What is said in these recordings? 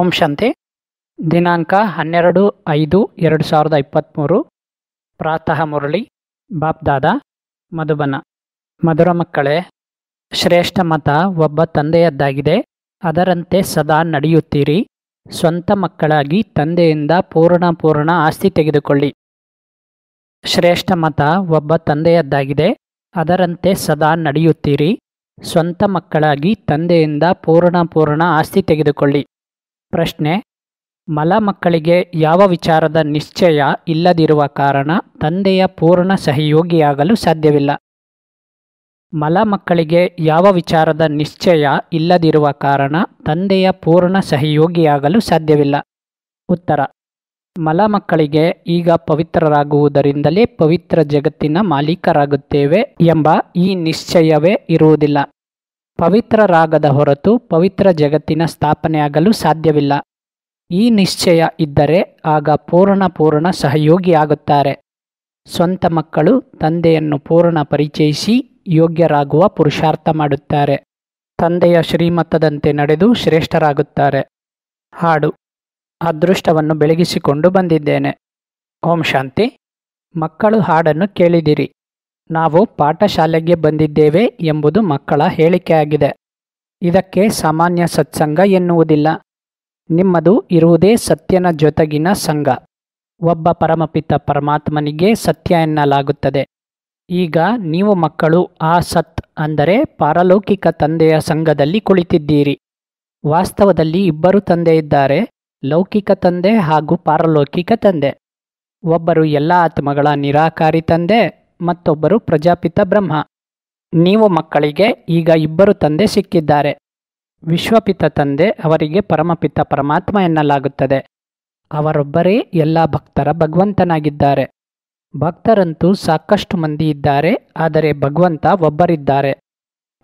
ಓಂ ಶಾಂತಿ ದಿನಾಂಕ ಹನ್ನೆರಡು ಐದು ಎರಡು ಸಾವಿರದ ಇಪ್ಪತ್ತ್ಮೂರು ಪ್ರಾತಃ ಮುರಳಿ ಬಾಪ್ದಾದ ಮಧುಬನ ಮಧುರ ಮಕ್ಕಳೇ ಶ್ರೇಷ್ಠ ಮತ ಒಬ್ಬ ತಂದೆಯದ್ದಾಗಿದೆ ಅದರಂತೆ ಸದಾ ನಡೆಯುತ್ತೀರಿ ಸ್ವಂತ ಮಕ್ಕಳಾಗಿ ತಂದೆಯಿಂದ ಪೂರ್ಣ ಪೂರ್ಣ ಆಸ್ತಿ ತೆಗೆದುಕೊಳ್ಳಿ ಶ್ರೇಷ್ಠ ಮತ ಒಬ್ಬ ತಂದೆಯದ್ದಾಗಿದೆ ಅದರಂತೆ ಸದಾ ನಡೆಯುತ್ತೀರಿ ಸ್ವಂತ ಮಕ್ಕಳಾಗಿ ತಂದೆಯಿಂದ ಪೂರ್ಣ ಪೂರ್ಣ ಆಸ್ತಿ ತೆಗೆದುಕೊಳ್ಳಿ ಪ್ರಶ್ನೆ ಮಲ ಮಕ್ಕಳಿಗೆ ಯಾವ ವಿಚಾರದ ನಿಶ್ಚಯ ಇಲ್ಲದಿರುವ ಕಾರಣ ತಂದೆಯ ಪೂರ್ಣ ಸಹಯೋಗಿಯಾಗಲು ಸಾಧ್ಯವಿಲ್ಲ ಮಲ ಮಕ್ಕಳಿಗೆ ಯಾವ ವಿಚಾರದ ನಿಶ್ಚಯ ಇಲ್ಲದಿರುವ ಕಾರಣ ತಂದೆಯ ಪೂರ್ಣ ಸಹಯೋಗಿಯಾಗಲು ಸಾಧ್ಯವಿಲ್ಲ ಉತ್ತರ ಮಲ ಮಕ್ಕಳಿಗೆ ಈಗ ಪವಿತ್ರರಾಗುವುದರಿಂದಲೇ ಪವಿತ್ರ ಜಗತ್ತಿನ ಮಾಲೀಕರಾಗುತ್ತೇವೆ ಎಂಬ ಈ ನಿಶ್ಚಯವೇ ಇರುವುದಿಲ್ಲ ಪವಿತ್ರ ರಾಗದ ಹೊರತು ಪವಿತ್ರ ಜಗತ್ತಿನ ಸ್ಥಾಪನೆಯಾಗಲು ಸಾಧ್ಯವಿಲ್ಲ ಈ ನಿಶ್ಚಯ ಇದ್ದರೆ ಆಗ ಪೂರ್ಣ ಪೂರ್ಣ ಸಹಯೋಗಿಯಾಗುತ್ತಾರೆ ಸ್ವಂತ ಮಕ್ಕಳು ತಂದೆಯನ್ನು ಪೂರ್ಣ ಪರಿಚಯಿಸಿ ಯೋಗ್ಯರಾಗುವ ಪುರುಷಾರ್ಥ ಮಾಡುತ್ತಾರೆ ತಂದೆಯ ಶ್ರೀಮತದಂತೆ ನಡೆದು ಶ್ರೇಷ್ಠರಾಗುತ್ತಾರೆ ಹಾಡು ಅದೃಷ್ಟವನ್ನು ಬೆಳಗಿಸಿಕೊಂಡು ಬಂದಿದ್ದೇನೆ ಓಂ ಶಾಂತಿ ಮಕ್ಕಳು ಹಾಡನ್ನು ಕೇಳಿದಿರಿ ನಾವು ಪಾಠಶಾಲೆಗೆ ಬಂದಿದ್ದೇವೆ ಎಂಬುದು ಮಕ್ಕಳ ಹೇಳಿಕೆಯಾಗಿದೆ ಇದಕ್ಕೆ ಸಾಮಾನ್ಯ ಸತ್ಸಂಗ ಎನ್ನುವುದಿಲ್ಲ ನಿಮ್ಮದು ಇರುವುದೇ ಸತ್ಯನ ಜೊತೆಗಿನ ಸಂಘ ಒಬ್ಬ ಪರಮಪಿತ ಪರಮಾತ್ಮನಿಗೆ ಸತ್ಯ ಎನ್ನಲಾಗುತ್ತದೆ ಈಗ ನೀವು ಮಕ್ಕಳು ಆ ಸತ್ ಅಂದರೆ ಪಾರಲೌಕಿಕ ತಂದೆಯ ಸಂಘದಲ್ಲಿ ಕುಳಿತಿದ್ದೀರಿ ವಾಸ್ತವದಲ್ಲಿ ಇಬ್ಬರು ತಂದೆ ಇದ್ದಾರೆ ಲೌಕಿಕ ತಂದೆ ಹಾಗೂ ಪಾರಲೌಕಿಕ ತಂದೆ ಒಬ್ಬರು ಎಲ್ಲ ಆತ್ಮಗಳ ನಿರಾಕಾರಿ ತಂದೆ ಮತ್ತೊಬ್ಬರು ಪ್ರಜಾಪಿತ ಬ್ರಹ್ಮ ನೀವು ಮಕ್ಕಳಿಗೆ ಈಗ ಇಬ್ಬರು ತಂದೆ ಸಿಕ್ಕಿದ್ದಾರೆ ವಿಶ್ವಪಿತ ತಂದೆ ಅವರಿಗೆ ಪರಮಪಿತ ಪರಮಾತ್ಮ ಎನ್ನಲಾಗುತ್ತದೆ ಅವರೊಬ್ಬರೇ ಎಲ್ಲ ಭಕ್ತರ ಭಗವಂತನಾಗಿದ್ದಾರೆ ಭಕ್ತರಂತೂ ಸಾಕಷ್ಟು ಮಂದಿ ಇದ್ದಾರೆ ಆದರೆ ಭಗವಂತ ಒಬ್ಬರಿದ್ದಾರೆ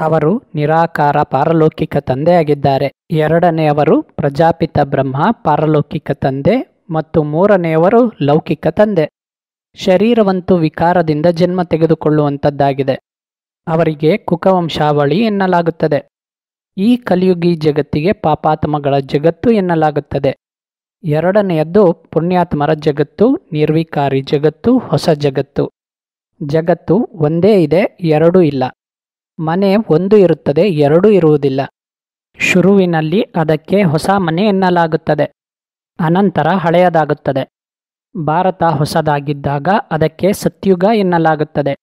ಅವರು ನಿರಾಕಾರ ಪಾರಲೌಕಿಕ ತಂದೆಯಾಗಿದ್ದಾರೆ ಎರಡನೆಯವರು ಪ್ರಜಾಪಿತ ಬ್ರಹ್ಮ ಪಾರಲೌಕಿಕ ತಂದೆ ಮತ್ತು ಮೂರನೆಯವರು ಲೌಕಿಕ ತಂದೆ ಶರೀರವಂತೂ ವಿಕಾರದಿಂದ ಜನ್ಮ ತೆಗೆದುಕೊಳ್ಳುವಂಥದ್ದಾಗಿದೆ ಅವರಿಗೆ ಕುಕವಂಶಾವಳಿ ಎನ್ನಲಾಗುತ್ತದೆ ಈ ಕಲಿಯುಗಿ ಜಗತ್ತಿಗೆ ಪಾಪಾತ್ಮಗಳ ಜಗತ್ತು ಎನ್ನಲಾಗುತ್ತದೆ ಎರಡನೆಯದ್ದು ಪುಣ್ಯಾತ್ಮರ ಜಗತ್ತು ನಿರ್ವಿಕಾರಿ ಜಗತ್ತು ಹೊಸ ಜಗತ್ತು ಜಗತ್ತು ಒಂದೇ ಇದೆ ಎರಡೂ ಇಲ್ಲ ಮನೆ ಒಂದು ಇರುತ್ತದೆ ಎರಡೂ ಇರುವುದಿಲ್ಲ ಶುರುವಿನಲ್ಲಿ ಅದಕ್ಕೆ ಹೊಸ ಮನೆ ಎನ್ನಲಾಗುತ್ತದೆ ಅನಂತರ ಹಳೆಯದಾಗುತ್ತದೆ ಭಾರತ ಹೊಸದಾಗಿದ್ದಾಗ ಅದಕ್ಕೆ ಸತ್ಯುಗ ಎನ್ನಲಾಗುತ್ತದೆ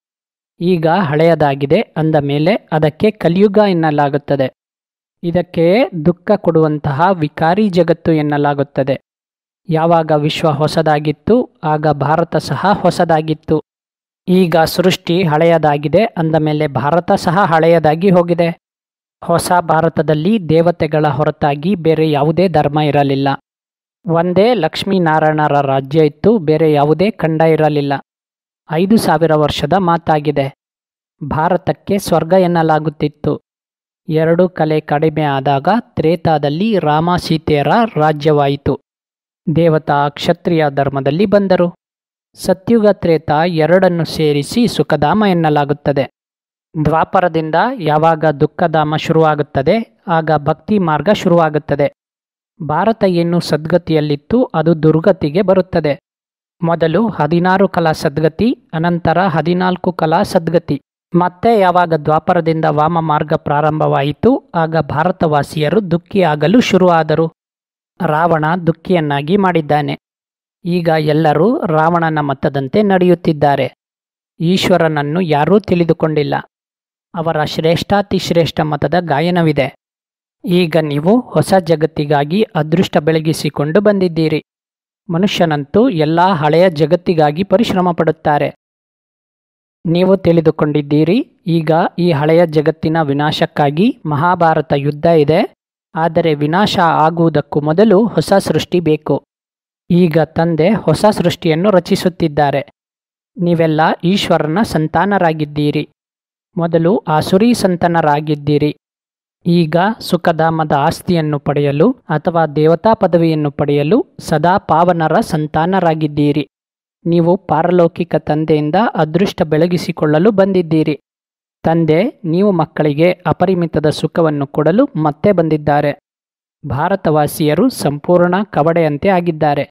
ಈಗ ಹಳೆಯದಾಗಿದೆ ಅಂದ ಮೇಲೆ ಅದಕ್ಕೆ ಕಲಿಯುಗ ಎನ್ನಲಾಗುತ್ತದೆ ಇದಕ್ಕೆ ದುಃಖ ಕೊಡುವಂತಹ ವಿಕಾರಿ ಜಗತ್ತು ಎನ್ನಲಾಗುತ್ತದೆ ಯಾವಾಗ ವಿಶ್ವ ಹೊಸದಾಗಿತ್ತು ಆಗ ಭಾರತ ಸಹ ಹೊಸದಾಗಿತ್ತು ಈಗ ಸೃಷ್ಟಿ ಹಳೆಯದಾಗಿದೆ ಅಂದ ಮೇಲೆ ಭಾರತ ಸಹ ಹಳೆಯದಾಗಿ ಹೋಗಿದೆ ಹೊಸ ಭಾರತದಲ್ಲಿ ದೇವತೆಗಳ ಹೊರತಾಗಿ ಬೇರೆ ಯಾವುದೇ ಧರ್ಮ ಇರಲಿಲ್ಲ ಒಂದೇ ಲಕ್ಷ್ಮೀನಾರಾಯಣರ ರಾಜ್ಯ ಇತ್ತು ಬೇರೆ ಯಾವುದೇ ಖಂಡ ಇರಲಿಲ್ಲ ಐದು ಸಾವಿರ ವರ್ಷದ ಮಾತಾಗಿದೆ ಭಾರತಕ್ಕೆ ಸ್ವರ್ಗ ಎನ್ನಲಾಗುತ್ತಿತ್ತು ಎರಡು ಕಲೆ ಕಡಿಮೆ ಆದಾಗ ತ್ರೇತಾದಲ್ಲಿ ರಾಮ ಸೀತೆಯರ ರಾಜ್ಯವಾಯಿತು ದೇವತಾ ಕ್ಷತ್ರಿಯ ಧರ್ಮದಲ್ಲಿ ಬಂದರು ಸತ್ಯುಗ ತ್ರೇತ ಎರಡನ್ನು ಸೇರಿಸಿ ಸುಖಧಾಮ ಎನ್ನಲಾಗುತ್ತದೆ ದ್ವಾಪರದಿಂದ ಯಾವಾಗ ದುಃಖಧಾಮ ಶುರುವಾಗುತ್ತದೆ ಆಗ ಭಕ್ತಿ ಮಾರ್ಗ ಶುರುವಾಗುತ್ತದೆ ಭಾರತ ಏನು ಸದ್ಗತಿಯಲ್ಲಿತ್ತು ಅದು ದುರ್ಗತಿಗೆ ಬರುತ್ತದೆ ಮೊದಲು ಹದಿನಾರು ಕಲಾ ಸದ್ಗತಿ ಅನಂತರ ಹದಿನಾಲ್ಕು ಕಲಾ ಸದ್ಗತಿ ಮತ್ತೆ ಯಾವಾಗ ದ್ವಾಪರದಿಂದ ವಾಮ ಮಾರ್ಗ ಪ್ರಾರಂಭವಾಯಿತು ಆಗ ಭಾರತವಾಸಿಯರು ದುಃಖಿಯಾಗಲು ಶುರುವಾದರು ರಾವಣ ದುಃಖಿಯನ್ನಾಗಿ ಮಾಡಿದ್ದಾನೆ ಈಗ ಎಲ್ಲರೂ ರಾವಣನ ಮತದಂತೆ ನಡೆಯುತ್ತಿದ್ದಾರೆ ಈಶ್ವರನನ್ನು ಯಾರೂ ತಿಳಿದುಕೊಂಡಿಲ್ಲ ಅವರ ಶ್ರೇಷ್ಠಾತಿಶ್ರೇಷ್ಠ ಮತದ ಗಾಯನವಿದೆ ಈಗ ನೀವು ಹೊಸ ಜಗತ್ತಿಗಾಗಿ ಅದೃಷ್ಟ ಬೆಳಗಿಸಿಕೊಂಡು ಬಂದಿದ್ದೀರಿ ಮನುಷ್ಯನಂತೂ ಎಲ್ಲ ಹಳೆಯ ಜಗತ್ತಿಗಾಗಿ ಪರಿಶ್ರಮ ಪಡುತ್ತಾರೆ ನೀವು ತಿಳಿದುಕೊಂಡಿದ್ದೀರಿ ಈಗ ಈ ಹಳೆಯ ಜಗತ್ತಿನ ವಿನಾಶಕ್ಕಾಗಿ ಮಹಾಭಾರತ ಯುದ್ಧ ಇದೆ ಆದರೆ ವಿನಾಶ ಆಗುವುದಕ್ಕೂ ಮೊದಲು ಹೊಸ ಸೃಷ್ಟಿ ಬೇಕು ಈಗ ತಂದೆ ಹೊಸ ಸೃಷ್ಟಿಯನ್ನು ರಚಿಸುತ್ತಿದ್ದಾರೆ ನೀವೆಲ್ಲ ಈಶ್ವರನ ಸಂತಾನರಾಗಿದ್ದೀರಿ ಮೊದಲು ಆಸುರಿ ಸಂತಾನರಾಗಿದ್ದೀರಿ ಈಗ ಸುಖಧಾಮದ ಆಸ್ತಿಯನ್ನು ಪಡೆಯಲು ಅಥವಾ ದೇವತಾ ಪದವಿಯನ್ನು ಪಡೆಯಲು ಸದಾ ಪಾವನರ ಸಂತಾನರಾಗಿದ್ದೀರಿ ನೀವು ಪಾರಲೌಕಿಕ ತಂದೆಯಿಂದ ಅದೃಷ್ಟ ಬೆಳಗಿಸಿಕೊಳ್ಳಲು ಬಂದಿದ್ದೀರಿ ತಂದೆ ನೀವು ಮಕ್ಕಳಿಗೆ ಅಪರಿಮಿತದ ಸುಖವನ್ನು ಕೊಡಲು ಮತ್ತೆ ಬಂದಿದ್ದಾರೆ ಭಾರತವಾಸಿಯರು ಸಂಪೂರ್ಣ ಕವಡೆಯಂತೆ ಆಗಿದ್ದಾರೆ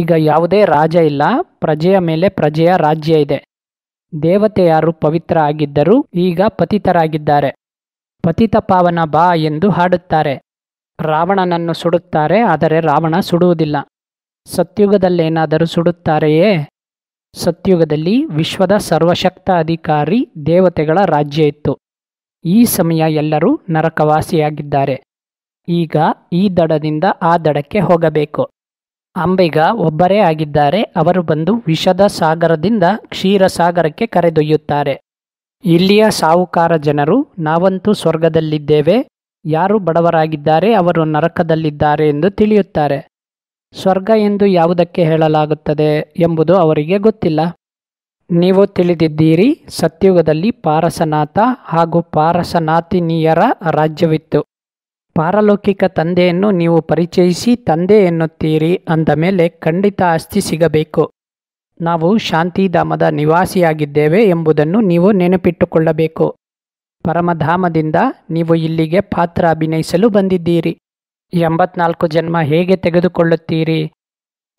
ಈಗ ಯಾವುದೇ ರಾಜ ಇಲ್ಲ ಪ್ರಜೆಯ ಮೇಲೆ ಪ್ರಜೆಯ ರಾಜ್ಯ ಇದೆ ದೇವತೆ ಪವಿತ್ರ ಆಗಿದ್ದರೂ ಈಗ ಪತಿತರಾಗಿದ್ದಾರೆ ಪತಿತ ಪಾವನ ಬಾ ಎಂದು ಹಾಡುತ್ತಾರೆ ರಾವಣನನ್ನು ಸುಡುತ್ತಾರೆ ಆದರೆ ರಾವಣ ಸುಡುವುದಿಲ್ಲ ಸತ್ಯುಗದಲ್ಲೇನಾದರೂ ಸುಡುತ್ತಾರೆಯೇ ಸತ್ಯುಗದಲ್ಲಿ ವಿಶ್ವದ ಸರ್ವಶಕ್ತ ಅಧಿಕಾರಿ ದೇವತೆಗಳ ರಾಜ್ಯ ಇತ್ತು ಈ ಸಮಯ ಎಲ್ಲರೂ ನರಕವಾಸಿಯಾಗಿದ್ದಾರೆ ಈಗ ಈ ದಡದಿಂದ ಆ ದಡಕ್ಕೆ ಹೋಗಬೇಕು ಅಂಬೆಗ ಒಬ್ಬರೇ ಆಗಿದ್ದಾರೆ ಅವರು ಬಂದು ವಿಷದ ಸಾಗರದಿಂದ ಕ್ಷೀರಸಾಗರಕ್ಕೆ ಕರೆದೊಯ್ಯುತ್ತಾರೆ ಇಲ್ಲಿಯ ಸಾಹುಕಾರ ಜನರು ನಾವಂತೂ ಸ್ವರ್ಗದಲ್ಲಿದ್ದೇವೆ ಯಾರು ಬಡವರಾಗಿದ್ದಾರೆ ಅವರು ನರಕದಲ್ಲಿದ್ದಾರೆ ಎಂದು ತಿಳಿಯುತ್ತಾರೆ ಸ್ವರ್ಗ ಎಂದು ಯಾವುದಕ್ಕೆ ಹೇಳಲಾಗುತ್ತದೆ ಎಂಬುದು ಅವರಿಗೆ ಗೊತ್ತಿಲ್ಲ ನೀವು ತಿಳಿದಿದ್ದೀರಿ ಸತ್ಯುಗದಲ್ಲಿ ಪಾರಸನಾಥ ಹಾಗೂ ಪಾರಸನಾಥಿನಿಯರ ರಾಜ್ಯವಿತ್ತು ಪಾರಲೌಕಿಕ ತಂದೆಯನ್ನು ನೀವು ಪರಿಚಯಿಸಿ ತಂದೆ ಎನ್ನುತ್ತೀರಿ ಅಂದ ಮೇಲೆ ಖಂಡಿತ ಆಸ್ತಿ ಸಿಗಬೇಕು ನಾವು ಶಾಂತಿಧಾಮದ ನಿವಾಸಿಯಾಗಿದ್ದೇವೆ ಎಂಬುದನ್ನು ನೀವು ನೆನಪಿಟ್ಟುಕೊಳ್ಳಬೇಕು ಪರಮಧಾಮದಿಂದ ನೀವು ಇಲ್ಲಿಗೆ ಪಾತ್ರ ಅಭಿನಯಿಸಲು ಬಂದಿದ್ದೀರಿ ಎಂಬತ್ನಾಲ್ಕು ಜನ್ಮ ಹೇಗೆ ತೆಗೆದುಕೊಳ್ಳುತ್ತೀರಿ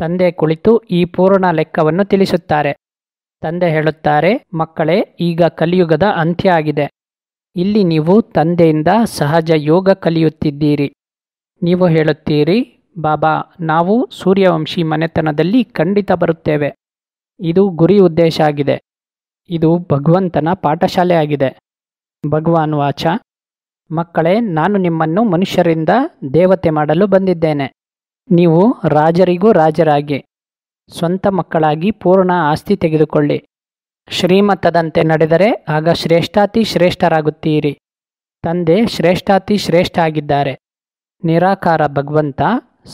ತಂದೆ ಕುಳಿತು ಈ ಪೂರ್ಣ ಲೆಕ್ಕವನ್ನು ತಿಳಿಸುತ್ತಾರೆ ತಂದೆ ಹೇಳುತ್ತಾರೆ ಮಕ್ಕಳೇ ಈಗ ಕಲಿಯುಗದ ಅಂತ್ಯ ಆಗಿದೆ ಇಲ್ಲಿ ನೀವು ತಂದೆಯಿಂದ ಸಹಜ ಯೋಗ ಕಲಿಯುತ್ತಿದ್ದೀರಿ ನೀವು ಹೇಳುತ್ತೀರಿ ಬಾಬಾ ನಾವು ಸೂರ್ಯವಂಶಿ ಮನೆತನದಲ್ಲಿ ಖಂಡಿತ ಬರುತ್ತೇವೆ ಇದು ಗುರಿ ಉದ್ದೇಶ ಆಗಿದೆ ಇದು ಭಗವಂತನ ಪಾಠಶಾಲೆಯಾಗಿದೆ ಭಗವಾನ್ ವಾಚ ಮಕ್ಕಳೇ ನಾನು ನಿಮ್ಮನ್ನು ಮನುಷ್ಯರಿಂದ ದೇವತೆ ಮಾಡಲು ಬಂದಿದ್ದೇನೆ ನೀವು ರಾಜರಿಗೂ ರಾಜರಾಗಿ ಸ್ವಂತ ಮಕ್ಕಳಾಗಿ ಪೂರ್ಣ ಆಸ್ತಿ ತೆಗೆದುಕೊಳ್ಳಿ ಶ್ರೀಮತದಂತೆ ನಡೆದರೆ ಆಗ ಶ್ರೇಷ್ಠಾತಿ ಶ್ರೇಷ್ಠರಾಗುತ್ತೀರಿ ತಂದೆ ಶ್ರೇಷ್ಠಾತಿ ಶ್ರೇಷ್ಠ ಆಗಿದ್ದಾರೆ ನಿರಾಕಾರ ಭಗವಂತ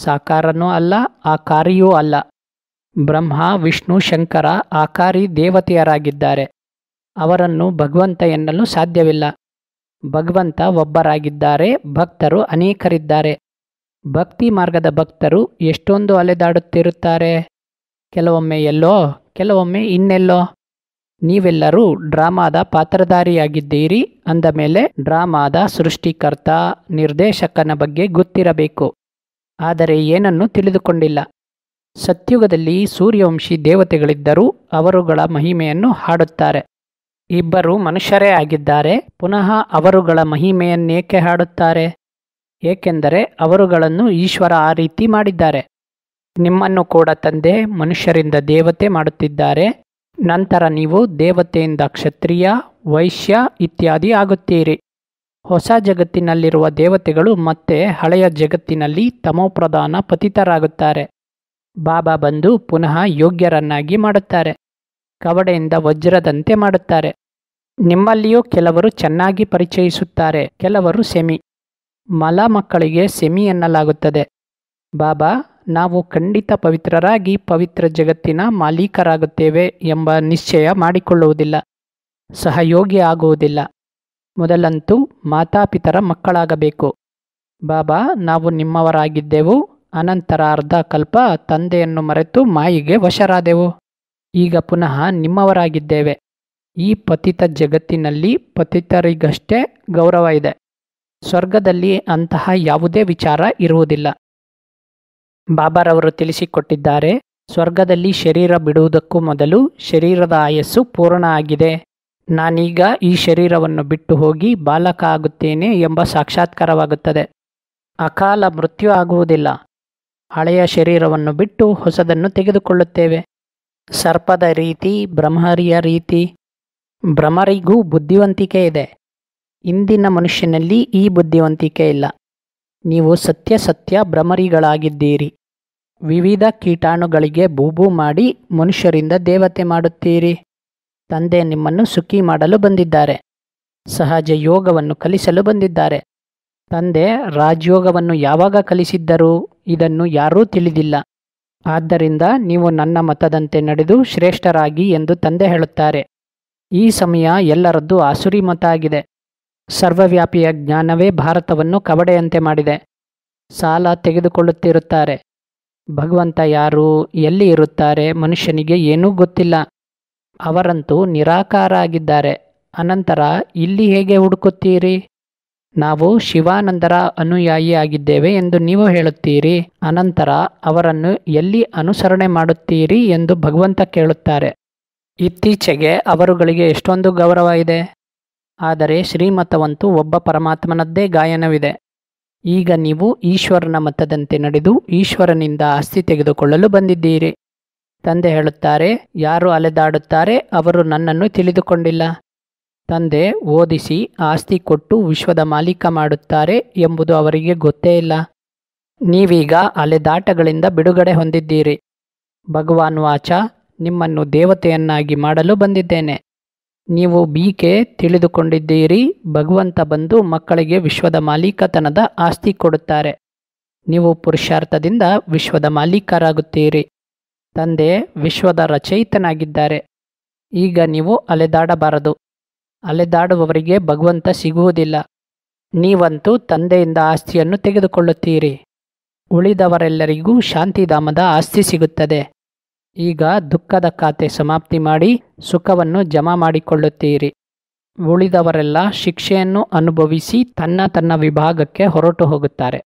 ಸಾಕಾರನೂ ಅಲ್ಲ ಆ ಕಾರಿಯೂ ಅಲ್ಲ ಬ್ರಹ್ಮ ವಿಷ್ಣು ಶಂಕರ ಆಕಾರಿ ದೇವತೆಯರಾಗಿದ್ದಾರೆ ಅವರನ್ನು ಭಗವಂತ ಎನ್ನಲು ಸಾಧ್ಯವಿಲ್ಲ ಭಗವಂತ ಒಬ್ಬರಾಗಿದ್ದಾರೆ ಭಕ್ತರು ಅನೇಕರಿದ್ದಾರೆ ಭಕ್ತಿ ಮಾರ್ಗದ ಭಕ್ತರು ಎಷ್ಟೊಂದು ಅಲೆದಾಡುತ್ತಿರುತ್ತಾರೆ ಕೆಲವೊಮ್ಮೆ ಎಲ್ಲೋ ಕೆಲವೊಮ್ಮೆ ಇನ್ನೆಲ್ಲೋ ನೀವೆಲ್ಲರೂ ಡ್ರಾಮಾದ ಪಾತ್ರಧಾರಿಯಾಗಿದ್ದೀರಿ ಅಂದ ಮೇಲೆ ಡ್ರಾಮಾದ ಸೃಷ್ಟಿಕರ್ತ ನಿರ್ದೇಶಕನ ಬಗ್ಗೆ ಗೊತ್ತಿರಬೇಕು ಆದರೆ ಏನನ್ನು ತಿಳಿದುಕೊಂಡಿಲ್ಲ ಸತ್ಯುಗದಲ್ಲಿ ಸೂರ್ಯವಂಶಿ ದೇವತೆಗಳಿದ್ದರೂ ಅವರುಗಳ ಮಹಿಮೆಯನ್ನು ಹಾಡುತ್ತಾರೆ ಇಬ್ಬರು ಮನುಷ್ಯರೇ ಆಗಿದ್ದಾರೆ ಪುನಃ ಅವರುಗಳ ಮಹಿಮೆಯನ್ನೇಕೆ ಹಾಡುತ್ತಾರೆ ಏಕೆಂದರೆ ಅವರುಗಳನ್ನು ಈಶ್ವರ ಆ ರೀತಿ ಮಾಡಿದ್ದಾರೆ ನಿಮ್ಮನ್ನು ಕೂಡ ತಂದೆ ಮನುಷ್ಯರಿಂದ ದೇವತೆ ಮಾಡುತ್ತಿದ್ದಾರೆ ನಂತರ ನೀವು ದೇವತೆಯಿಂದ ಕ್ಷತ್ರಿಯ ವೈಶ್ಯ ಇತ್ಯಾದಿ ಆಗುತ್ತೀರಿ ಹೊಸ ಜಗತ್ತಿನಲ್ಲಿರುವ ದೇವತೆಗಳು ಮತ್ತೆ ಹಳೆಯ ಜಗತ್ತಿನಲ್ಲಿ ತಮೋಪ್ರಧಾನ ಪತಿತರಾಗುತ್ತಾರೆ ಬಾಬಾ ಬಂದು ಪುನಃ ಯೋಗ್ಯರನ್ನಾಗಿ ಮಾಡುತ್ತಾರೆ ಕವಡೆಯಿಂದ ವಜ್ರದಂತೆ ಮಾಡುತ್ತಾರೆ ನಿಮ್ಮಲ್ಲಿಯೂ ಕೆಲವರು ಚೆನ್ನಾಗಿ ಪರಿಚಯಿಸುತ್ತಾರೆ ಕೆಲವರು ಸೆಮಿ ಮಲ ಮಕ್ಕಳಿಗೆ ಸೆಮಿ ಎನ್ನಲಾಗುತ್ತದೆ ಬಾಬಾ ನಾವು ಖಂಡಿತ ಪವಿತ್ರರಾಗಿ ಪವಿತ್ರ ಜಗತ್ತಿನ ಮಾಲೀಕರಾಗುತ್ತೇವೆ ಎಂಬ ನಿಶ್ಚಯ ಮಾಡಿಕೊಳ್ಳುವುದಿಲ್ಲ ಸಹಯೋಗಿ ಆಗುವುದಿಲ್ಲ ಮೊದಲಂತೂ ಮಾತಾಪಿತರ ಮಕ್ಕಳಾಗಬೇಕು ಬಾಬಾ ನಾವು ನಿಮ್ಮವರಾಗಿದ್ದೆವು ಅನಂತರ ಕಲ್ಪ ತಂದೆಯನ್ನು ಮರೆತು ಮಾಯಿಗೆ ವಶರಾದೆವು ಈಗ ಪುನಃ ನಿಮ್ಮವರಾಗಿದ್ದೇವೆ ಈ ಪತಿತ ಜಗತ್ತಿನಲ್ಲಿ ಪತಿತರಿಗಷ್ಟೇ ಗೌರವ ಇದೆ ಸ್ವರ್ಗದಲ್ಲಿ ಅಂತಹ ಯಾವುದೇ ವಿಚಾರ ಇರುವುದಿಲ್ಲ ಬಾಬಾರವರು ತಿಳಿಸಿಕೊಟ್ಟಿದ್ದಾರೆ ಸ್ವರ್ಗದಲ್ಲಿ ಶರೀರ ಬಿಡುವುದಕ್ಕೂ ಮೊದಲು ಶರೀರದ ಆಯಸ್ಸು ಪೂರ್ಣ ಆಗಿದೆ ನಾನೀಗ ಈ ಶರೀರವನ್ನು ಬಿಟ್ಟು ಹೋಗಿ ಬಾಲಕ ಆಗುತ್ತೇನೆ ಎಂಬ ಸಾಕ್ಷಾತ್ಕಾರವಾಗುತ್ತದೆ ಅಕಾಲ ಮೃತ್ಯು ಆಗುವುದಿಲ್ಲ ಹಳೆಯ ಶರೀರವನ್ನು ಬಿಟ್ಟು ಹೊಸದನ್ನು ತೆಗೆದುಕೊಳ್ಳುತ್ತೇವೆ ಸರ್ಪದ ರೀತಿ ಬ್ರಹ್ಮರಿಯ ರೀತಿ ಭ್ರಮರಿಗೂ ಬುದ್ಧಿವಂತಿಕೆ ಇದೆ ಇಂದಿನ ಮನುಷ್ಯನಲ್ಲಿ ಈ ಬುದ್ಧಿವಂತಿಕೆ ಇಲ್ಲ ನೀವು ಸತ್ಯ ಸತ್ಯ ಭ್ರಮರಿಗಳಾಗಿದ್ದೀರಿ ವಿವಿಧ ಕೀಟಾಣುಗಳಿಗೆ ಬೂಬು ಮಾಡಿ ಮನುಷ್ಯರಿಂದ ದೇವತೆ ಮಾಡುತ್ತೀರಿ ತಂದೆ ನಿಮ್ಮನ್ನು ಸುಖಿ ಮಾಡಲು ಬಂದಿದ್ದಾರೆ ಸಹಜ ಯೋಗವನ್ನು ಕಲಿಸಲು ಬಂದಿದ್ದಾರೆ ತಂದೆ ರಾಜ್ಯೋಗವನ್ನು ಯಾವಾಗ ಕಲಿಸಿದ್ದರೂ ಇದನ್ನು ಯಾರೂ ತಿಳಿದಿಲ್ಲ ಆದ್ದರಿಂದ ನೀವು ನನ್ನ ಮತದಂತೆ ನಡೆದು ಶ್ರೇಷ್ಠರಾಗಿ ಎಂದು ತಂದೆ ಹೇಳುತ್ತಾರೆ ಈ ಸಮಯ ಎಲ್ಲರದ್ದು ಆಸುರಿ ಮತ ಆಗಿದೆ ಸರ್ವವ್ಯಾಪಿಯ ಜ್ಞಾನವೇ ಭಾರತವನ್ನು ಕವಡೆಯಂತೆ ಮಾಡಿದೆ ಸಾಲ ತೆಗೆದುಕೊಳ್ಳುತ್ತಿರುತ್ತಾರೆ ಭಗವಂತ ಯಾರು ಎಲ್ಲಿ ಇರುತ್ತಾರೆ ಮನುಷ್ಯನಿಗೆ ಏನೂ ಗೊತ್ತಿಲ್ಲ ಅವರಂತೂ ನಿರಾಕಾರ ಆಗಿದ್ದಾರೆ ಅನಂತರ ಇಲ್ಲಿ ಹೇಗೆ ಹುಡುಕುತ್ತೀರಿ ನಾವು ಶಿವಾನಂದರ ಅನುಯಾಯಿಯಾಗಿದ್ದೇವೆ ಎಂದು ನೀವು ಹೇಳುತ್ತೀರಿ ಅನಂತರ ಅವರನ್ನು ಎಲ್ಲಿ ಅನುಸರಣೆ ಮಾಡುತ್ತೀರಿ ಎಂದು ಭಗವಂತ ಕೇಳುತ್ತಾರೆ ಇತ್ತೀಚೆಗೆ ಅವರುಗಳಿಗೆ ಎಷ್ಟೊಂದು ಗೌರವ ಇದೆ ಆದರೆ ಶ್ರೀಮತವಂತೂ ಒಬ್ಬ ಪರಮಾತ್ಮನದ್ದೇ ಗಾಯನವಿದೆ ಈಗ ನೀವು ಈಶ್ವರನ ಮತದಂತೆ ನಡೆದು ಈಶ್ವರನಿಂದ ಆಸ್ತಿ ತೆಗೆದುಕೊಳ್ಳಲು ಬಂದಿದ್ದೀರಿ ತಂದೆ ಹೇಳುತ್ತಾರೆ ಯಾರು ಅಲೆದಾಡುತ್ತಾರೆ ಅವರು ನನ್ನನ್ನು ತಿಳಿದುಕೊಂಡಿಲ್ಲ ತಂದೆ ಓದಿಸಿ ಆಸ್ತಿ ಕೊಟ್ಟು ವಿಶ್ವದ ಮಾಲೀಕ ಮಾಡುತ್ತಾರೆ ಎಂಬುದು ಅವರಿಗೆ ಗೊತ್ತೇ ಇಲ್ಲ ನೀವೀಗ ಅಲೆದಾಟಗಳಿಂದ ಬಿಡುಗಡೆ ಹೊಂದಿದ್ದೀರಿ ಭಗವಾನ್ ವಾಚ ನಿಮ್ಮನ್ನು ದೇವತೆಯನ್ನಾಗಿ ಮಾಡಲು ಬಂದಿದ್ದೇನೆ ನೀವು ಬೀಕೆ ತಿಳಿದುಕೊಂಡಿದ್ದೀರಿ ಭಗವಂತ ಬಂದು ಮಕ್ಕಳಿಗೆ ವಿಶ್ವದ ಮಾಲೀಕತನದ ಆಸ್ತಿ ಕೊಡುತ್ತಾರೆ ನೀವು ಪುರುಷಾರ್ಥದಿಂದ ವಿಶ್ವದ ಮಾಲೀಕರಾಗುತ್ತೀರಿ ತಂದೆ ವಿಶ್ವದ ರಚಯಿತನಾಗಿದ್ದಾರೆ ಈಗ ನೀವು ಅಲೆದಾಡಬಾರದು ಅಲೆದಾಡುವವರಿಗೆ ಭಗವಂತ ಸಿಗುವುದಿಲ್ಲ ನೀವಂತೂ ತಂದೆಯಿಂದ ಆಸ್ತಿಯನ್ನು ತೆಗೆದುಕೊಳ್ಳುತ್ತೀರಿ ಉಳಿದವರೆಲ್ಲರಿಗೂ ಶಾಂತಿಧಾಮದ ಆಸ್ತಿ ಸಿಗುತ್ತದೆ ಈಗ ದುಃಖದ ಖಾತೆ ಸಮಾಪ್ತಿ ಮಾಡಿ ಸುಖವನ್ನು ಜಮಾ ಮಾಡಿಕೊಳ್ಳುತ್ತೀರಿ ಉಳಿದವರೆಲ್ಲ ಶಿಕ್ಷೆಯನ್ನು ಅನುಭವಿಸಿ ತನ್ನ ತನ್ನ ವಿಭಾಗಕ್ಕೆ ಹೊರಟು ಹೋಗುತ್ತಾರೆ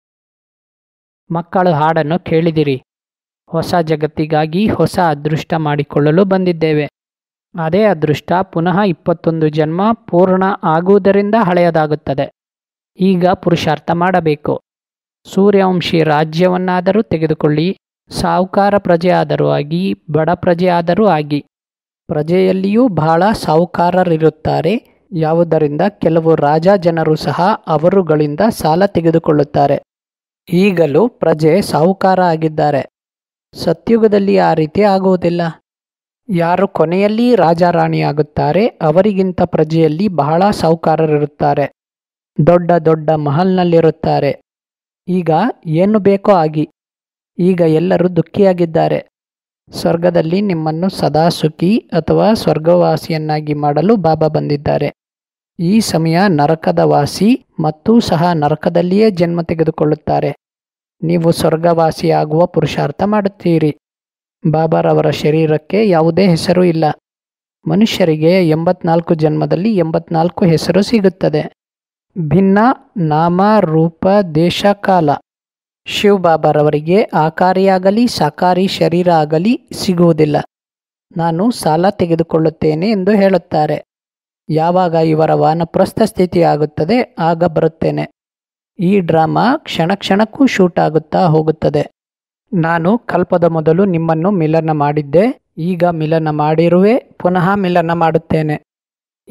ಮಕ್ಕಳು ಹಾಡನ್ನು ಕೇಳಿದಿರಿ ಹೊಸ ಜಗತ್ತಿಗಾಗಿ ಹೊಸ ಅದೃಷ್ಟ ಮಾಡಿಕೊಳ್ಳಲು ಬಂದಿದ್ದೇವೆ ಅದೇ ಅದೃಷ್ಟ ಪುನಃ ಇಪ್ಪತ್ತೊಂದು ಜನ್ಮ ಪೂರ್ಣ ಆಗುವುದರಿಂದ ಹಳೆಯದಾಗುತ್ತದೆ ಈಗ ಪುರುಷಾರ್ಥ ಮಾಡಬೇಕು ಸೂರ್ಯವಂಶಿ ರಾಜ್ಯವನ್ನಾದರೂ ತೆಗೆದುಕೊಳ್ಳಿ ಸಾಹುಕಾರ ಪ್ರಜೆಯಾದರೂ ಆಗಿ ಬಡ ಪ್ರಜೆಯಾದರೂ ಆಗಿ ಪ್ರಜೆಯಲ್ಲಿಯೂ ಬಹಳ ಸಾಹುಕಾರರಿರುತ್ತಾರೆ ಯಾವುದರಿಂದ ಕೆಲವು ರಾಜ ಜನರು ಸಹ ಅವರುಗಳಿಂದ ಸಾಲ ತೆಗೆದುಕೊಳ್ಳುತ್ತಾರೆ ಈಗಲೂ ಪ್ರಜೆ ಸಾಹುಕಾರ ಆಗಿದ್ದಾರೆ ಸತ್ಯುಗದಲ್ಲಿ ಆ ರೀತಿ ಆಗುವುದಿಲ್ಲ ಯಾರು ಕೊನೆಯಲ್ಲಿ ರಾಜಾರಾಣಿಯಾಗುತ್ತಾರೆ ಅವರಿಗಿಂತ ಪ್ರಜೆಯಲ್ಲಿ ಬಹಳ ಸಾಹುಕಾರರಿರುತ್ತಾರೆ ದೊಡ್ಡ ದೊಡ್ಡ ಮಹಲ್ನಲ್ಲಿರುತ್ತಾರೆ ಈಗ ಏನು ಬೇಕೋ ಆಗಿ ಈಗ ಎಲ್ಲರೂ ದುಃಖಿಯಾಗಿದ್ದಾರೆ ಸ್ವರ್ಗದಲ್ಲಿ ನಿಮ್ಮನ್ನು ಸದಾ ಸುಖಿ ಅಥವಾ ಸ್ವರ್ಗವಾಸಿಯನ್ನಾಗಿ ಮಾಡಲು ಬಾಬಾ ಬಂದಿದ್ದಾರೆ ಈ ಸಮಯ ನರಕದ ವಾಸಿ ಮತ್ತು ಸಹ ನರಕದಲ್ಲಿಯೇ ಜನ್ಮ ತೆಗೆದುಕೊಳ್ಳುತ್ತಾರೆ ನೀವು ಸ್ವರ್ಗವಾಸಿಯಾಗುವ ಪುರುಷಾರ್ಥ ಮಾಡುತ್ತೀರಿ ಬಾಬಾರವರ ಶರೀರಕ್ಕೆ ಯಾವುದೇ ಹೆಸರು ಇಲ್ಲ ಮನುಷ್ಯರಿಗೆ ಎಂಬತ್ನಾಲ್ಕು ಜನ್ಮದಲ್ಲಿ ಎಂಬತ್ನಾಲ್ಕು ಹೆಸರು ಸಿಗುತ್ತದೆ ಭಿನ್ನ ನಾಮ ರೂಪ ದೇಶ ಕಾಲ ಶಿವ ಬಾಬಾರವರಿಗೆ ಆಕಾರಿಯಾಗಲಿ ಸಾಕಾರಿ ಶರೀರ ಆಗಲಿ ಸಿಗುವುದಿಲ್ಲ ನಾನು ಸಾಲ ತೆಗೆದುಕೊಳ್ಳುತ್ತೇನೆ ಎಂದು ಹೇಳುತ್ತಾರೆ ಯಾವಾಗ ಇವರ ವಾನಪ್ರಸ್ಥ ಸ್ಥಿತಿ ಆಗುತ್ತದೆ ಆಗ ಬರುತ್ತೇನೆ ಈ ಡ್ರಾಮಾ ಕ್ಷಣ ಕ್ಷಣಕ್ಕೂ ಶೂಟ್ ಆಗುತ್ತಾ ಹೋಗುತ್ತದೆ ನಾನು ಕಲ್ಪದ ಮೊದಲು ನಿಮ್ಮನ್ನು ಮಿಲನ ಮಾಡಿದ್ದೆ ಈಗ ಮಿಲನ ಮಾಡಿರುವೆ ಪುನಃ ಮಿಲನ ಮಾಡುತ್ತೇನೆ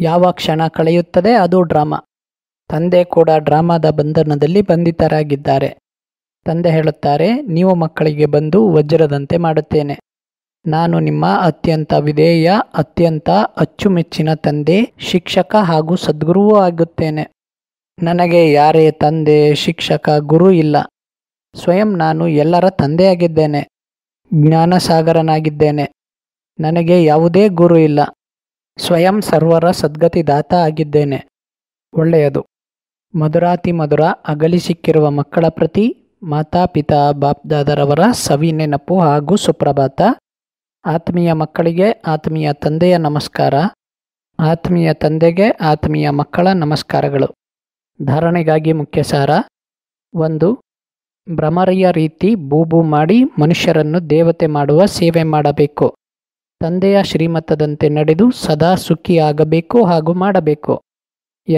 ಯಾವ ಕ್ಷಣ ಕಳೆಯುತ್ತದೆ ಅದು ಡ್ರಾಮಾ ತಂದೆ ಕೂಡ ಡ್ರಾಮಾದ ಬಂಧನದಲ್ಲಿ ಬಂಧಿತರಾಗಿದ್ದಾರೆ ತಂದೆ ಹೇಳುತ್ತಾರೆ ನೀವು ಮಕ್ಕಳಿಗೆ ಬಂದು ವಜ್ರದಂತೆ ಮಾಡುತ್ತೇನೆ ನಾನು ನಿಮ್ಮ ಅತ್ಯಂತ ವಿಧೇಯ ಅತ್ಯಂತ ಅಚ್ಚುಮೆಚ್ಚಿನ ತಂದೆ ಶಿಕ್ಷಕ ಹಾಗೂ ಸದ್ಗುರುವೂ ಆಗುತ್ತೇನೆ ನನಗೆ ಯಾರೇ ತಂದೆ ಶಿಕ್ಷಕ ಗುರು ಇಲ್ಲ ಸ್ವಯಂ ನಾನು ಎಲ್ಲರ ತಂದೆಯಾಗಿದ್ದೇನೆ ಜ್ಞಾನಸಾಗರನಾಗಿದ್ದೇನೆ ನನಗೆ ಯಾವುದೇ ಗುರು ಇಲ್ಲ ಸ್ವಯಂ ಸರ್ವರ ಸದ್ಗತಿದಾತ ಆಗಿದ್ದೇನೆ ಒಳ್ಳೆಯದು ಮಧುರಾತಿ ಮಧುರ ಅಗಲಿ ಸಿಕ್ಕಿರುವ ಮಕ್ಕಳ ಪ್ರತಿ ಪಿತಾ ಬಾಪ್ದಾದರವರ ಸವಿ ನೆನಪು ಹಾಗೂ ಸುಪ್ರಭಾತ ಆತ್ಮೀಯ ಮಕ್ಕಳಿಗೆ ಆತ್ಮೀಯ ತಂದೆಯ ನಮಸ್ಕಾರ ಆತ್ಮೀಯ ತಂದೆಗೆ ಆತ್ಮೀಯ ಮಕ್ಕಳ ನಮಸ್ಕಾರಗಳು ಧಾರಣೆಗಾಗಿ ಮುಖ್ಯ ಸಾರ ಒಂದು ಭ್ರಮರಿಯ ರೀತಿ ಬೂಬು ಮಾಡಿ ಮನುಷ್ಯರನ್ನು ದೇವತೆ ಮಾಡುವ ಸೇವೆ ಮಾಡಬೇಕು ತಂದೆಯ ಶ್ರೀಮತದಂತೆ ನಡೆದು ಸದಾ ಸುಖಿಯಾಗಬೇಕು ಹಾಗೂ ಮಾಡಬೇಕು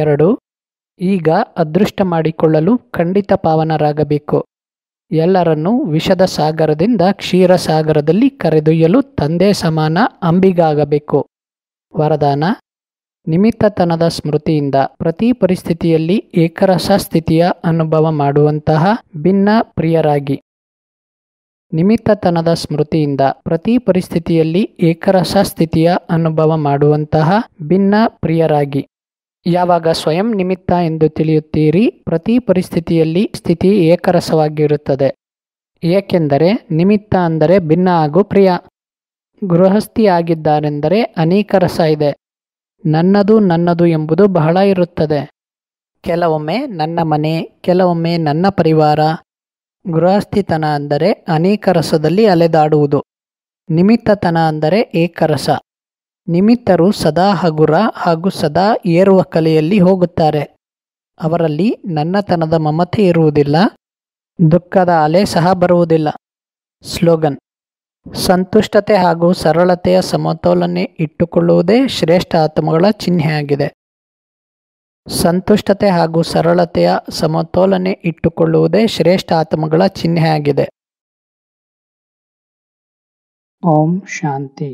ಎರಡು ಈಗ ಅದೃಷ್ಟ ಮಾಡಿಕೊಳ್ಳಲು ಖಂಡಿತ ಪಾವನರಾಗಬೇಕು ಎಲ್ಲರನ್ನು ವಿಷದ ಸಾಗರದಿಂದ ಕ್ಷೀರ ಸಾಗರದಲ್ಲಿ ಕರೆದೊಯ್ಯಲು ತಂದೆ ಸಮಾನ ಅಂಬಿಗಾಗಬೇಕು ವರದಾನ ನಿಮಿತ್ತತನದ ಸ್ಮೃತಿಯಿಂದ ಪ್ರತಿ ಪರಿಸ್ಥಿತಿಯಲ್ಲಿ ಏಕರಸ ಸ್ಥಿತಿಯ ಅನುಭವ ಮಾಡುವಂತಹ ಭಿನ್ನ ಪ್ರಿಯರಾಗಿ ನಿಮಿತ್ತತನದ ಸ್ಮೃತಿಯಿಂದ ಪ್ರತಿ ಪರಿಸ್ಥಿತಿಯಲ್ಲಿ ಏಕರಸ ಸ್ಥಿತಿಯ ಅನುಭವ ಮಾಡುವಂತಹ ಭಿನ್ನ ಪ್ರಿಯರಾಗಿ ಯಾವಾಗ ಸ್ವಯಂ ನಿಮಿತ್ತ ಎಂದು ತಿಳಿಯುತ್ತೀರಿ ಪ್ರತಿ ಪರಿಸ್ಥಿತಿಯಲ್ಲಿ ಸ್ಥಿತಿ ಏಕರಸವಾಗಿರುತ್ತದೆ ಏಕೆಂದರೆ ನಿಮಿತ್ತ ಅಂದರೆ ಭಿನ್ನ ಹಾಗೂ ಪ್ರಿಯ ಗೃಹಸ್ಥಿಯಾಗಿದ್ದಾರೆಂದರೆ ಅನೇಕ ರಸ ಇದೆ ನನ್ನದು ನನ್ನದು ಎಂಬುದು ಬಹಳ ಇರುತ್ತದೆ ಕೆಲವೊಮ್ಮೆ ನನ್ನ ಮನೆ ಕೆಲವೊಮ್ಮೆ ನನ್ನ ಪರಿವಾರ ಗೃಹಸ್ಥಿತನ ಅಂದರೆ ಅನೇಕ ರಸದಲ್ಲಿ ಅಲೆದಾಡುವುದು ನಿಮಿತ್ತತನ ಅಂದರೆ ಏಕರಸ ನಿಮಿತ್ತರು ಸದಾ ಹಗುರ ಹಾಗೂ ಸದಾ ಏರುವ ಕಲೆಯಲ್ಲಿ ಹೋಗುತ್ತಾರೆ ಅವರಲ್ಲಿ ನನ್ನತನದ ಮಮತೆ ಇರುವುದಿಲ್ಲ ದುಃಖದ ಅಲೆ ಸಹ ಬರುವುದಿಲ್ಲ ಸ್ಲೋಗನ್ ಸಂತುಷ್ಟತೆ ಹಾಗೂ ಸರಳತೆಯ ಸಮತೋಲನೆ ಇಟ್ಟುಕೊಳ್ಳುವುದೇ ಶ್ರೇಷ್ಠ ಆತ್ಮಗಳ ಚಿಹ್ನೆಯಾಗಿದೆ ಸಂತುಷ್ಟತೆ ಹಾಗೂ ಸರಳತೆಯ ಸಮತೋಲನೆ ಇಟ್ಟುಕೊಳ್ಳುವುದೇ ಶ್ರೇಷ್ಠ ಆತ್ಮಗಳ ಚಿಹ್ನೆಯಾಗಿದೆ ಓಂ ಶಾಂತಿ